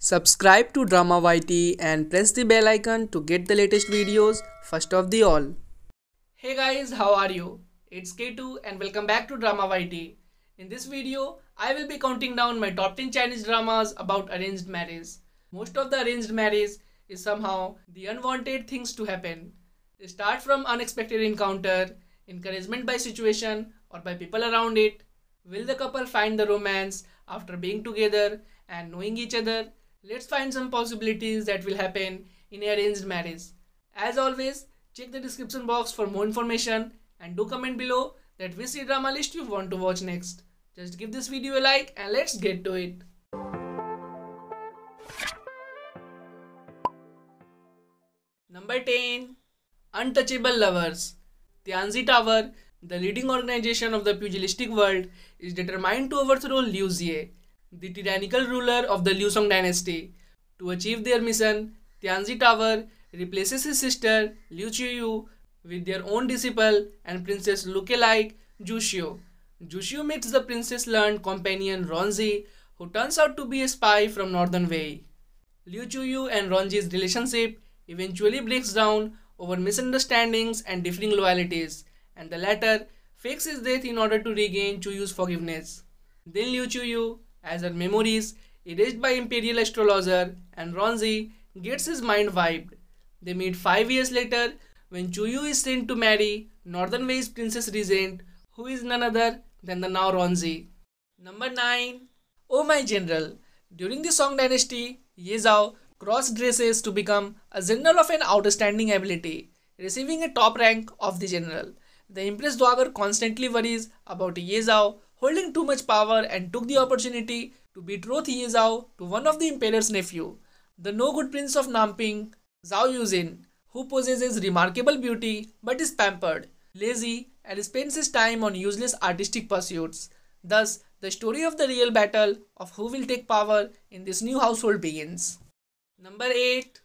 Subscribe to Drama YT and press the bell icon to get the latest videos first of the all. Hey guys, how are you? It's K2 and welcome back to Drama YT. In this video, I will be counting down my top 10 Chinese dramas about arranged marriage. Most of the arranged marriage is somehow the unwanted things to happen. They start from unexpected encounter, encouragement by situation or by people around it. Will the couple find the romance after being together and knowing each other Let's find some possibilities that will happen in arranged marriage. As always, check the description box for more information and do comment below that which drama list you want to watch next. Just give this video a like and let's get to it. Number 10 Untouchable Lovers Tianzi Tower, the leading organization of the pugilistic world, is determined to overthrow Liu Xie, the tyrannical ruler of the Liu Song dynasty. To achieve their mission, Tianzi Tower replaces his sister Liu Qiyu with their own disciple and princess lookalike Jushio. Jushio meets the princess learned companion Ronzi, who turns out to be a spy from Northern Wei. Liu Qiyu and Ronzi's relationship eventually breaks down over misunderstandings and differing loyalties, and the latter fakes his death in order to regain Chuyu's forgiveness. Then Liu Qiyu as her memories, erased by imperial astrologer and Ronzi, gets his mind wiped. They meet five years later when Chuyu is sent to marry Northern Way's Princess Regent, who is none other than the now Ronzi. Number 9. Oh My General. During the Song Dynasty, Ye Zhao cross dresses to become a general of an outstanding ability, receiving a top rank of the general. The Empress Dowager constantly worries about Ye Zhao, holding too much power and took the opportunity to beat Roth Ye to one of the Emperor's nephew, the no-good prince of Namping, Zhao Yuzin, who possesses remarkable beauty but is pampered, lazy, and spends his time on useless artistic pursuits. Thus, the story of the real battle of who will take power in this new household begins. Number 8.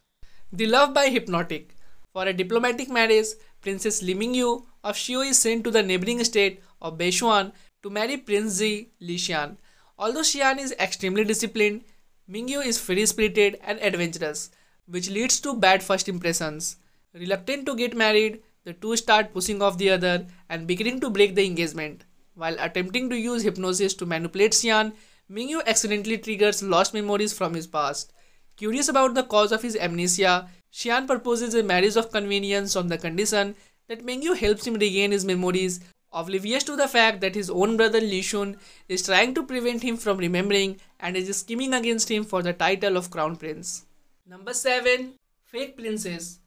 The Love by Hypnotic For a diplomatic marriage, Princess Liming Yu of Shio is sent to the neighboring state of Beishuan to marry Prince Zi Li Xian. Although Xian is extremely disciplined, Mingyu is free spirited and adventurous, which leads to bad first impressions. Reluctant to get married, the two start pushing off the other and beginning to break the engagement. While attempting to use hypnosis to manipulate Xian, Mingyu accidentally triggers lost memories from his past. Curious about the cause of his amnesia, Xian proposes a marriage of convenience on the condition that Mingyu helps him regain his memories Oblivious to the fact that his own brother Li Shun is trying to prevent him from remembering and is scheming against him for the title of crown prince. Number 7. Fake princes.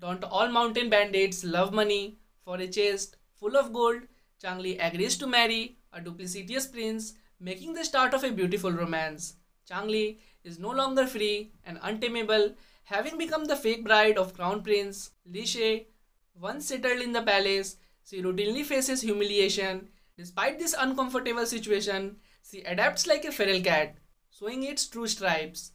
Don't all mountain bandits love money? For a chest full of gold, Changli agrees to marry a duplicitous prince, making the start of a beautiful romance. Changli is no longer free and untamable, having become the fake bride of crown prince Li Shi, Once settled in the palace, she routinely faces humiliation. Despite this uncomfortable situation, she adapts like a feral cat, showing its true stripes.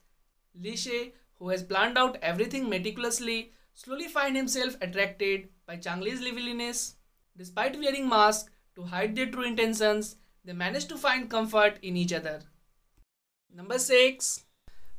Li Shi, who has planned out everything meticulously, slowly finds himself attracted by Changli's liveliness. Despite wearing masks to hide their true intentions, they manage to find comfort in each other. Number 6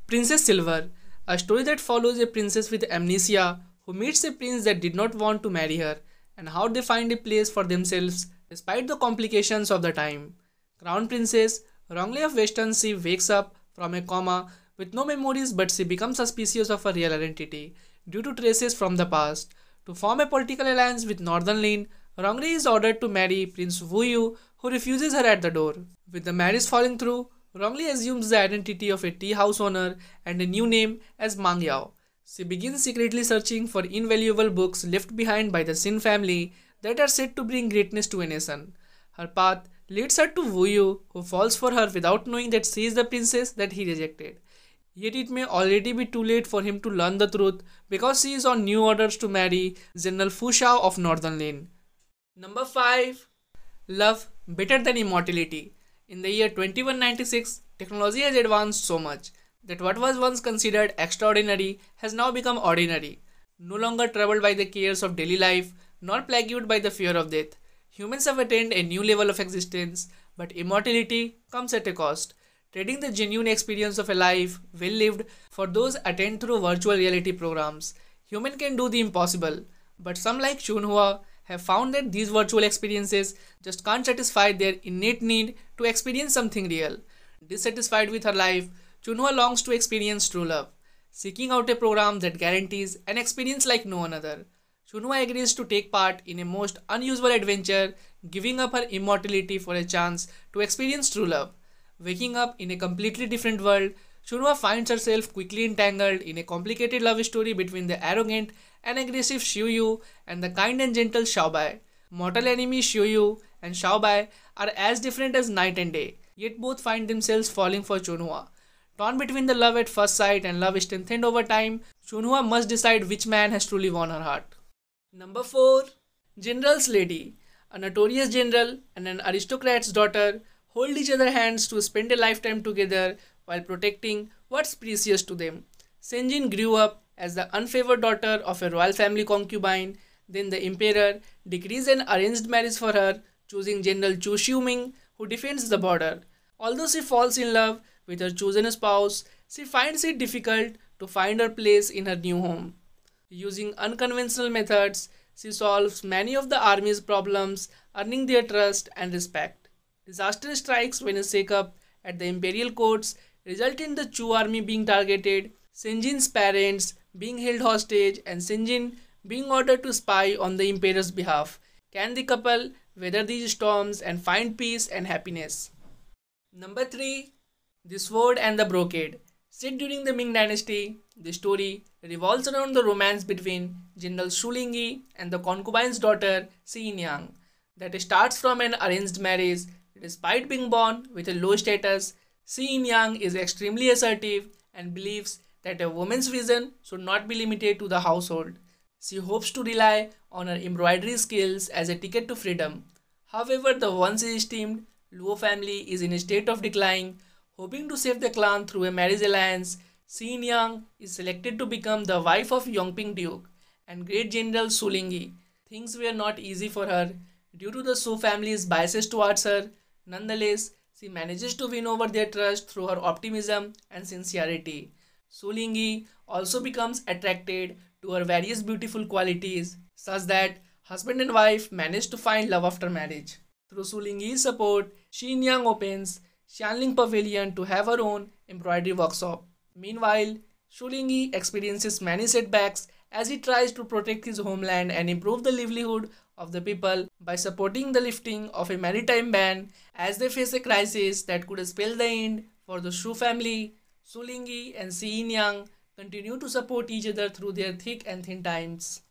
Princess Silver, a story that follows a princess with amnesia who meets a prince that did not want to marry her and how they find a place for themselves despite the complications of the time. Crown Princess wrongly of Western Sea wakes up from a coma with no memories but she becomes suspicious of her real identity due to traces from the past. To form a political alliance with Northern Lin, Rongri is ordered to marry Prince Wu Yu who refuses her at the door. With the marriage falling through, Rongli assumes the identity of a tea house owner and a new name as Mang Yao. She begins secretly searching for invaluable books left behind by the Sin family that are said to bring greatness to a nation. Her path leads her to Yu, who falls for her without knowing that she is the princess that he rejected. Yet it may already be too late for him to learn the truth because she is on new orders to marry General Fu Shao of Northern Lane. Number 5 Love Better Than Immortality. In the year 2196, technology has advanced so much that what was once considered extraordinary has now become ordinary, no longer troubled by the cares of daily life, nor plagued by the fear of death. Humans have attained a new level of existence, but immortality comes at a cost. Trading the genuine experience of a life, well lived, for those attained through virtual reality programs. Human can do the impossible, but some like Shunhua have found that these virtual experiences just can't satisfy their innate need to experience something real. Dissatisfied with her life, Chunwa longs to experience true love, seeking out a program that guarantees an experience like no another. Chunwa agrees to take part in a most unusual adventure, giving up her immortality for a chance to experience true love. Waking up in a completely different world, Chunwa finds herself quickly entangled in a complicated love story between the arrogant and aggressive Yu and the kind and gentle Xiaobai. Mortal enemy Yu and Xiaobai are as different as night and day, yet both find themselves falling for Chunhua. Torn between the love at first sight and love strengthened over time, Shunhua must decide which man has truly won her heart. Number 4 General's Lady A notorious general and an aristocrat's daughter hold each other hands to spend a lifetime together while protecting what's precious to them. Senjin grew up as the unfavored daughter of a royal family concubine. Then the emperor decrees an arranged marriage for her, choosing General Chu Xiuming, who defends the border. Although she falls in love with her chosen spouse, she finds it difficult to find her place in her new home. Using unconventional methods, she solves many of the army's problems, earning their trust and respect. Disaster strikes when a shakeup at the imperial courts resulted in the Chu army being targeted, Senjin's parents being held hostage, and Senjin being ordered to spy on the emperor's behalf. Can the couple weather these storms and find peace and happiness? Number 3 the Sword and the Brocade. Set during the Ming Dynasty, the story revolves around the romance between General Lingyi and the concubine's daughter Xin Yang that starts from an arranged marriage. Despite being born with a low status, Xin Yang is extremely assertive and believes that a woman's vision should not be limited to the household. She hopes to rely on her embroidery skills as a ticket to freedom. However, the once esteemed Luo family is in a state of decline Hoping to save the clan through a marriage alliance, Xin Yang is selected to become the wife of Yongping Duke and great general Lingyi. Things were not easy for her due to the Su family's biases towards her. Nonetheless, she manages to win over their trust through her optimism and sincerity. Lingyi also becomes attracted to her various beautiful qualities, such that husband and wife manage to find love after marriage. Through Lingyi's support, Xin Yang opens Xianling Pavilion to have her own embroidery workshop. Meanwhile, Shulingi experiences many setbacks as he tries to protect his homeland and improve the livelihood of the people by supporting the lifting of a maritime ban as they face a crisis that could spell the end for the Shu family. Sulingi and Siin Yang continue to support each other through their thick and thin times.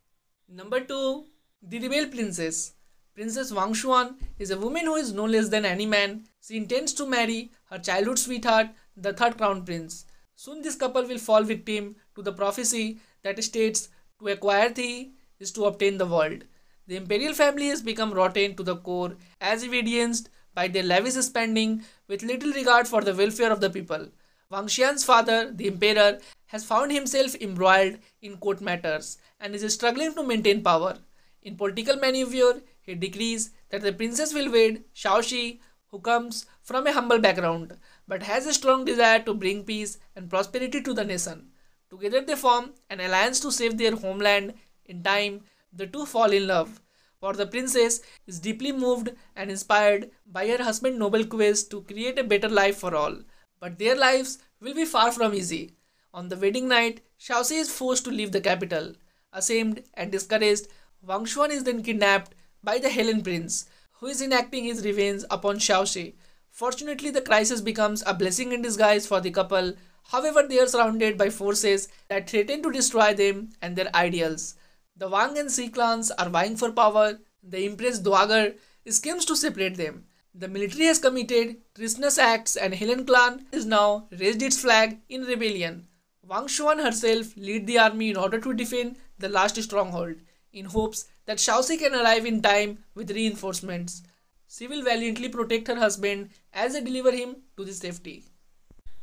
Number 2. The Rebel Princess Princess Wang Xuan is a woman who is no less than any man. She intends to marry her childhood sweetheart, the third crown prince. Soon this couple will fall victim to the prophecy that states to acquire thee is to obtain the world. The imperial family has become rotten to the core as evidenced by their lavish spending with little regard for the welfare of the people. Wang Xian's father, the emperor, has found himself embroiled in court matters and is struggling to maintain power. In political maneuver, he decrees that the princess will wed Xiaoshi, who comes from a humble background but has a strong desire to bring peace and prosperity to the nation. Together they form an alliance to save their homeland. In time, the two fall in love. For the princess is deeply moved and inspired by her husband's noble quest to create a better life for all. But their lives will be far from easy. On the wedding night, Xiaoshi is forced to leave the capital. Ashamed and discouraged, Wang Xuan is then kidnapped by the Helen prince, who is enacting his revenge upon Xiaoxi. Fortunately, the crisis becomes a blessing in disguise for the couple. However, they are surrounded by forces that threaten to destroy them and their ideals. The Wang and Si clans are vying for power. The Empress Duagar schemes to separate them. The military has committed treasonous acts and Helen clan is now raised its flag in rebellion. Wang Xuan herself leads the army in order to defend the last stronghold in hopes that Shausi can arrive in time with reinforcements. She will valiantly protect her husband as they deliver him to the safety.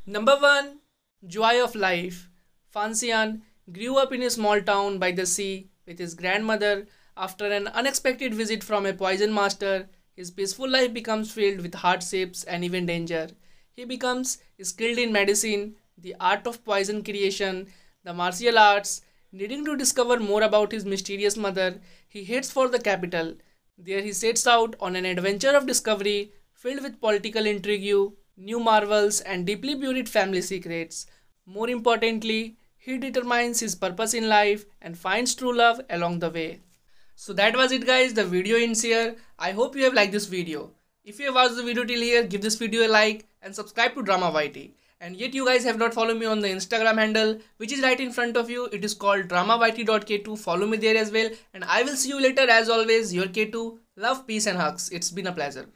Number 1 Joy of Life Xian grew up in a small town by the sea with his grandmother. After an unexpected visit from a poison master, his peaceful life becomes filled with hardships and even danger. He becomes skilled in medicine, the art of poison creation, the martial arts, Needing to discover more about his mysterious mother, he heads for the capital. There he sets out on an adventure of discovery filled with political intrigue, new marvels, and deeply buried family secrets. More importantly, he determines his purpose in life and finds true love along the way. So that was it guys, the video ends here. I hope you have liked this video. If you have watched the video till here, give this video a like and subscribe to Drama YT and yet you guys have not followed me on the instagram handle which is right in front of you it is called dramayt.k2 follow me there as well and i will see you later as always your k2 love peace and hugs it's been a pleasure